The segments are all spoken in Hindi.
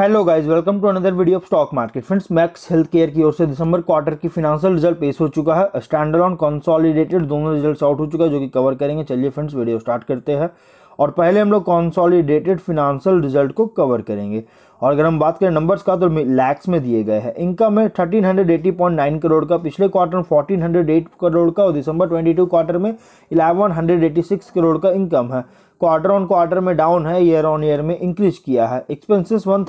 hello guys welcome to another video of stock market friends Max Healthcare की ओर से दिसंबर क्वार्टर की फिनेंशियल रिजल्ट पेश हो चुका है स्टैंडर्ड ऑन कंसोलिडेटेड दोनों रिजल्ट्स आउट हो चुका है जो कि कवर करेंगे चलिए फ्रेंड्स वीडियो स्टार्ट करते हैं और पहले हम लोग कॉन्सॉलीडेटेड फिनांशियल रिजल्ट को कवर करेंगे और अगर हम बात करें नंबर्स का तो लैक्स में दिए गए हैं इनकम है thirteen hundred eighty point nine crore का पिछले क्वार्टर में फोर्टीन हंड्रेड एट करोड़ का और दिसंबर ट्वेंटी टू क्वार्टर में eleven hundred eighty six crore का इनकम है क्वार्टर ऑन क्वार्टर में डाउन है ईयर ऑन ईयर में इंक्रीज किया है एक्सपेंसेस वन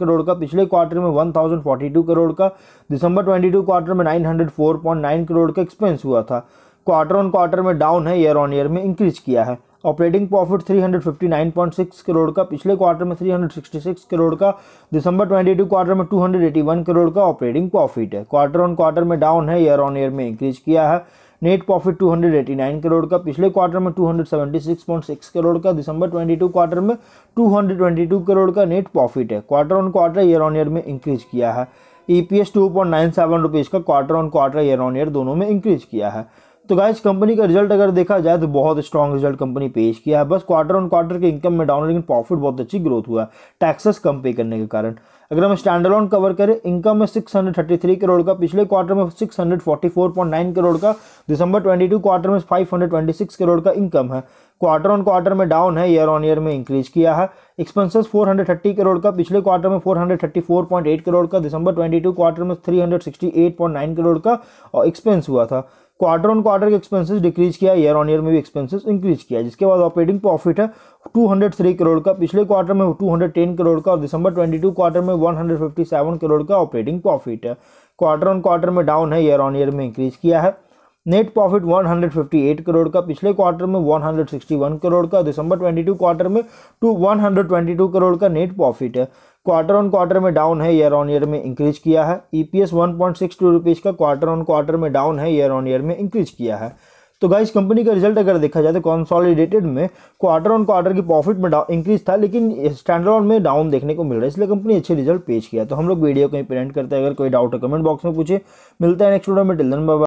करोड़ का पिछले क्वार्टर में टू करोड़ का दिसंबर टू क्वार्टर में नाइन करोड़ का एक्सपेंस हुआ था क्वार्टर ऑन क्वार्टर में डाउन है ईयर ऑन ईयर में इंक्रीज किया है ऑपरेटिंग प्रॉफिट 359.6 करोड़ का पिछले क्वार्टर में 366 करोड़ का दिसंबर 22 क्वार्टर में 281 करोड़ का ऑपरेटिंग प्रॉफिट है क्वार्टर ऑन क्वार्टर में डाउन है ईयर ऑन ईयर में इंक्रीज किया है नेट प्रॉफिट 289 करोड़ का पिछले क्वार्टर में 276.6 करोड़ का दिसंबर 22 क्वार्टर में 222 करोड़ का नेट प्रॉफिट है quarter on quarter year on year में इंक्रीज किया है E P S two point nine seven rupees का quarter on quarter year on year दोनों में इंक्रीज किया है तो गाइज कंपनी का रिजल्ट अगर देखा जाए तो बहुत स्ट्रॉन्ग रिजल्ट कंपनी पेश किया है बस क्वार्टर ऑन क्वार्टर के इनकम में डाउन लेकिन प्रॉफिट बहुत अच्छी ग्रोथ हुआ है टैक्सेस कम पे करने के कारण अगर हम स्टैंडर्ड ऑन कवर करें इनकम में 633 करोड़ का पिछले क्वार्टर में 644.9 करोड़ का दिसंबर 22 क्वार्टर में 526 करोड़ का इनकम है क्वार्टर ऑन क्वार्टर में डाउन है ईयर ऑन ईयर में इंक्रीज किया है एक्सपेंसेस 430 करोड़ का पिछले क्वार्टर में 434.8 करोड़ का दिसंबर 22 क्वार्टर में 368.9 करोड़ का और एक्सपेंस हुआ था क्वार्टर ऑन क्वार्टर के एक्सपेंसेस डिक्रीज किया ईयर ऑन ईयर में भी एक्सपेंसेस इंक्रीज किया जिसके बाद ऑपरेटिंग प्रॉफिट है 203 करोड़ का पिछले क्वार्टर में 210 करोड़ का और दिसंबर 22 क्वार्टर में 157 करोड़ का ऑपरेटिंग प्रॉफिट है क्वार्टर ऑन क्वार्टर में डाउन है ईयर ऑन ईयर में इंक्रीज किया है नेट प्रॉफिट 158 करोड़ का पिछले क्वार्टर में 161 करोड़ का दिसंबर 22 क्वार्टर में टू 122 करोड़ का नेट प्रॉफिट है क्वार्टर ऑन क्वार्टर में डाउन है ईयर ऑन ईयर में इंक्रीज किया है ईपीएस 1.62 रुपीज का क्वार्टर ऑन क्वार्टर में डाउन है ईयर ऑन ईयर में इंक्रीज किया है तो गाइस कंपनी का रिजल्ट अगर देखा जाए तो कॉन्सॉलिडेटेड में क्वार्टर ऑन क्वार्टर की प्रॉफिट में इंक्रीज था लेकिन स्टैंडर्ड में डाउन देखने को मिल रहा है इसलिए कंपनी अच्छे रिजल्ट पेश किया तो हम लोग वीडियो कहीं प्रेजेंट करते हैं अगर कोई डाउट है कमेंट बॉक्स में पूछे मिलता है नेक्स्ट वीडियो में टिल दिन